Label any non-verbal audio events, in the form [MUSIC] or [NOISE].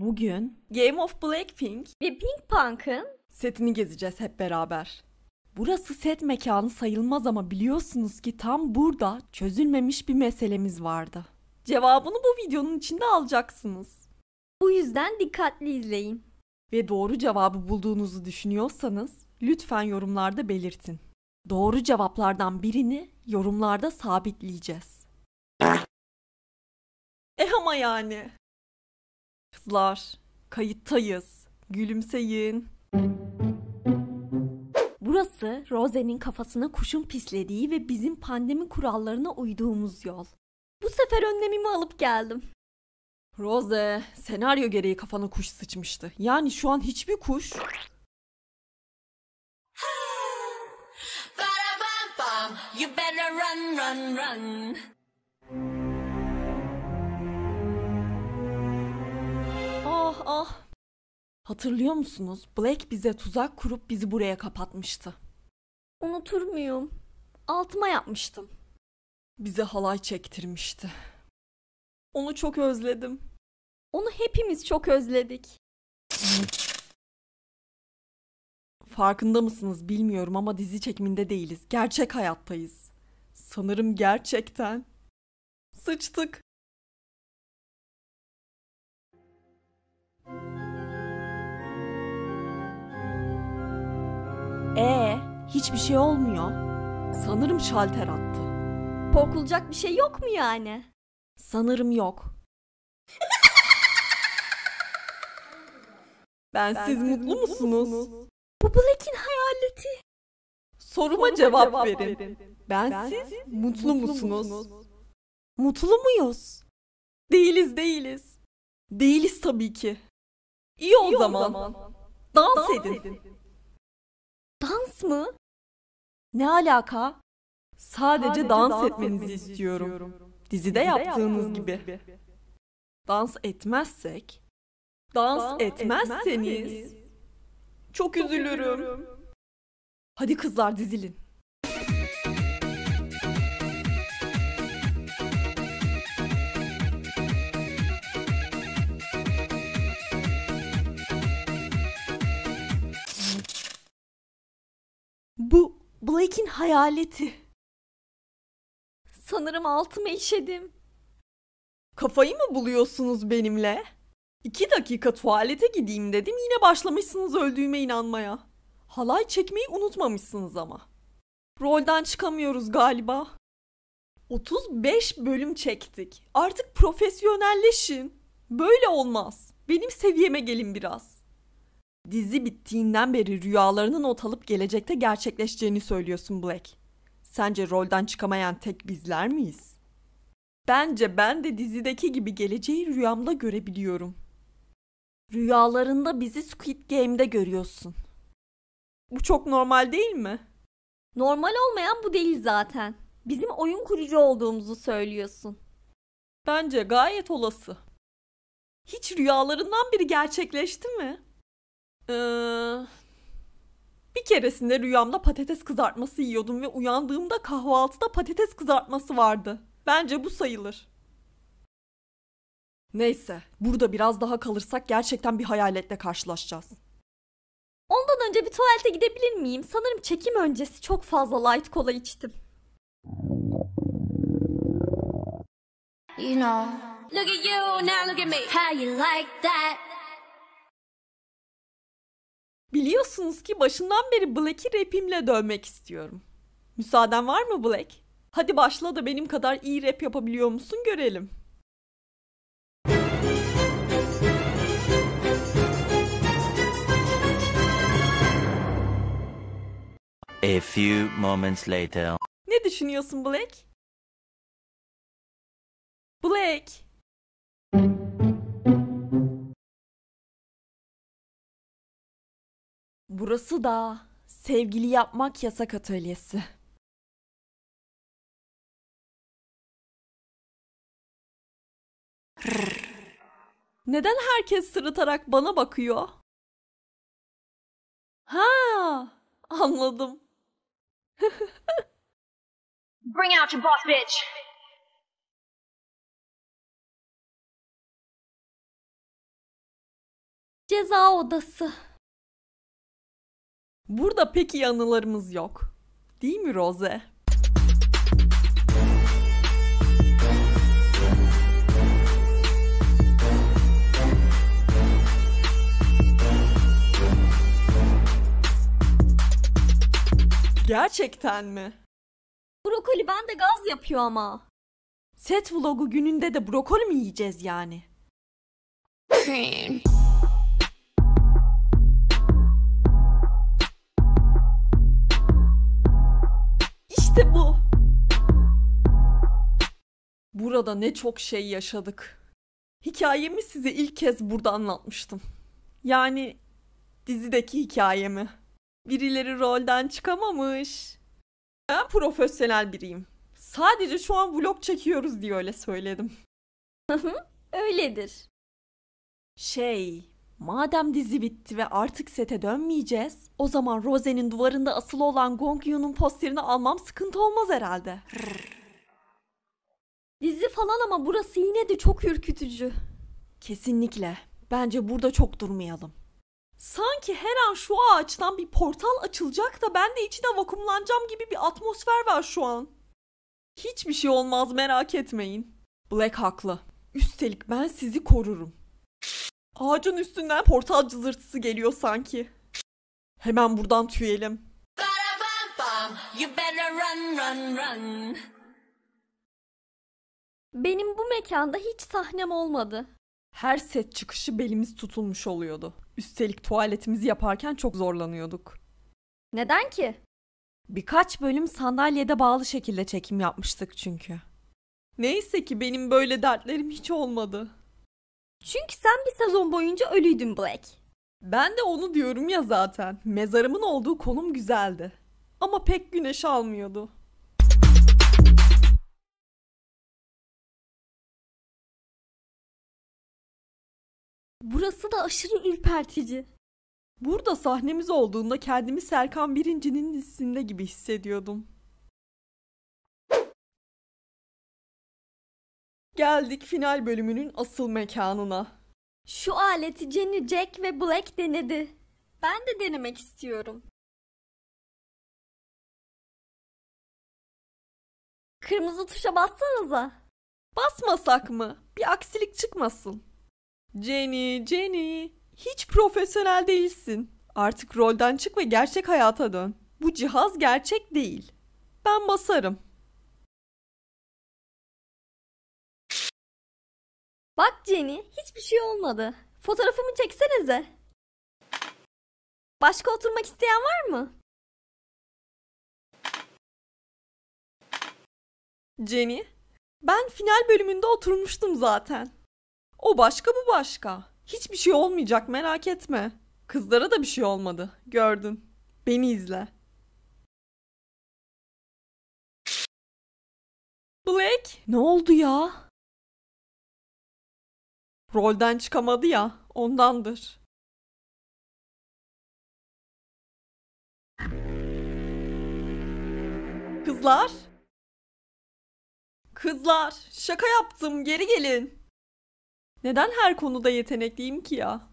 Bugün Game of Blackpink ve Pink Punk'ın setini gezeceğiz hep beraber. Burası set mekanı sayılmaz ama biliyorsunuz ki tam burada çözülmemiş bir meselemiz vardı. Cevabını bu videonun içinde alacaksınız. Bu yüzden dikkatli izleyin. Ve doğru cevabı bulduğunuzu düşünüyorsanız lütfen yorumlarda belirtin. Doğru cevaplardan birini yorumlarda sabitleyeceğiz. E ama yani kızlar. Kayıttayız. Gülümseyin. Burası Rose'nin kafasına kuşun pislediği ve bizim pandemi kurallarına uyduğumuz yol. Bu sefer önlemimi alıp geldim. Rose, senaryo gereği kafana kuş sıçmıştı. Yani şu an hiçbir kuş... You better run, run, run. Hatırlıyor musunuz? Black bize tuzak kurup bizi buraya kapatmıştı. Unutur muyum? Altıma yapmıştım. Bize halay çektirmişti. Onu çok özledim. Onu hepimiz çok özledik. Farkında mısınız bilmiyorum ama dizi çekiminde değiliz. Gerçek hayattayız. Sanırım gerçekten. Sıçtık. Ee, hiçbir şey olmuyor. Sanırım şalter attı. Korkulacak bir şey yok mu yani? Sanırım yok. Ben, [LAUGHS] ben siz mutlu, mutlu musunuz? musunuz? Bu Black'in hayaleti. Soruma, Soruma cevap, cevap verin. verin. Ben, ben siz mutlu, mutlu musunuz? Mutlu muyuz? Değiliz değiliz. Değiliz tabii ki. İyi o İyi zaman. zaman. Dans, Dans edin. edin. Dans mı? Ne alaka? Sadece, Sadece dans, dans etmenizi, istiyorum. istiyorum. Dizide, Dizide yaptığınız, yaptığınız gibi. gibi. Dans etmezsek, dans, dans etmezseniz, etmezseniz çok üzülürüm. Çok üzülürüm. Hadi kızlar dizilin. Bu Blake'in hayaleti. Sanırım altımı işedim. Kafayı mı buluyorsunuz benimle? İki dakika tuvalete gideyim dedim yine başlamışsınız öldüğüme inanmaya. Halay çekmeyi unutmamışsınız ama. Rolden çıkamıyoruz galiba. 35 bölüm çektik. Artık profesyonelleşin. Böyle olmaz. Benim seviyeme gelin biraz dizi bittiğinden beri rüyalarının not alıp gelecekte gerçekleşeceğini söylüyorsun Black. Sence rolden çıkamayan tek bizler miyiz? Bence ben de dizideki gibi geleceği rüyamda görebiliyorum. Rüyalarında bizi Squid Game'de görüyorsun. Bu çok normal değil mi? Normal olmayan bu değil zaten. Bizim oyun kurucu olduğumuzu söylüyorsun. Bence gayet olası. Hiç rüyalarından biri gerçekleşti mi? Ee, bir keresinde rüyamda patates kızartması yiyordum ve uyandığımda kahvaltıda patates kızartması vardı. Bence bu sayılır. Neyse, burada biraz daha kalırsak gerçekten bir hayaletle karşılaşacağız. Ondan önce bir tuvalete gidebilir miyim? Sanırım çekim öncesi çok fazla light kola içtim. You know. Look at you, now look at me. How you like that? Biliyorsunuz ki başından beri Black'i rapimle dövmek istiyorum. Müsaaden var mı Black? Hadi başla da benim kadar iyi rap yapabiliyor musun görelim. A few moments later. Ne düşünüyorsun Black? Black. Burası da sevgili yapmak yasak atölyesi. Neden herkes sırıtarak bana bakıyor? Ha, anladım. [LAUGHS] Bring out your boss bitch. Ceza odası. Burada pek iyi anılarımız yok. Değil mi Rose? Gerçekten mi? Brokoli bende gaz yapıyor ama. Set vlogu gününde de brokoli mi yiyeceğiz yani? [LAUGHS] sırada ne çok şey yaşadık. Hikayemi size ilk kez burada anlatmıştım. Yani dizideki hikayemi. Birileri rolden çıkamamış. Ben profesyonel biriyim. Sadece şu an vlog çekiyoruz diye öyle söyledim. Öyledir. Şey, madem dizi bitti ve artık sete dönmeyeceğiz, o zaman Rose'nin duvarında asılı olan Gong Yu'nun posterini almam sıkıntı olmaz herhalde. Dizi falan ama burası yine de çok ürkütücü. Kesinlikle. Bence burada çok durmayalım. Sanki her an şu ağaçtan bir portal açılacak da ben de içine vakumlanacağım gibi bir atmosfer var şu an. Hiçbir şey olmaz merak etmeyin. Black haklı. Üstelik ben sizi korurum. Ağacın üstünden portal cızırtısı geliyor sanki. Hemen buradan tüyelim. you better run run run. Benim bu mekanda hiç sahnem olmadı. Her set çıkışı belimiz tutulmuş oluyordu. Üstelik tuvaletimizi yaparken çok zorlanıyorduk. Neden ki? Birkaç bölüm sandalyede bağlı şekilde çekim yapmıştık çünkü. Neyse ki benim böyle dertlerim hiç olmadı. Çünkü sen bir sezon boyunca ölüydün Black. Ben de onu diyorum ya zaten. Mezarımın olduğu konum güzeldi. Ama pek güneş almıyordu. Burası da aşırı ürpertici. Burada sahnemiz olduğunda kendimi Serkan Birinci'nin dizisinde gibi hissediyordum. Geldik final bölümünün asıl mekanına. Şu aleti Jenny, Jack ve Black denedi. Ben de denemek istiyorum. Kırmızı tuşa bassanıza. Basmasak mı? Bir aksilik çıkmasın. Jenny, Jenny, hiç profesyonel değilsin. Artık rolden çık ve gerçek hayata dön. Bu cihaz gerçek değil. Ben basarım. Bak Jenny, hiçbir şey olmadı. Fotoğrafımı çeksenize. Başka oturmak isteyen var mı? Jenny, ben final bölümünde oturmuştum zaten. O başka bu başka. Hiçbir şey olmayacak merak etme. Kızlara da bir şey olmadı. Gördün. Beni izle. Black ne oldu ya? Rolden çıkamadı ya ondandır. Kızlar? Kızlar şaka yaptım geri gelin. Neden her konuda yetenekliyim ki ya?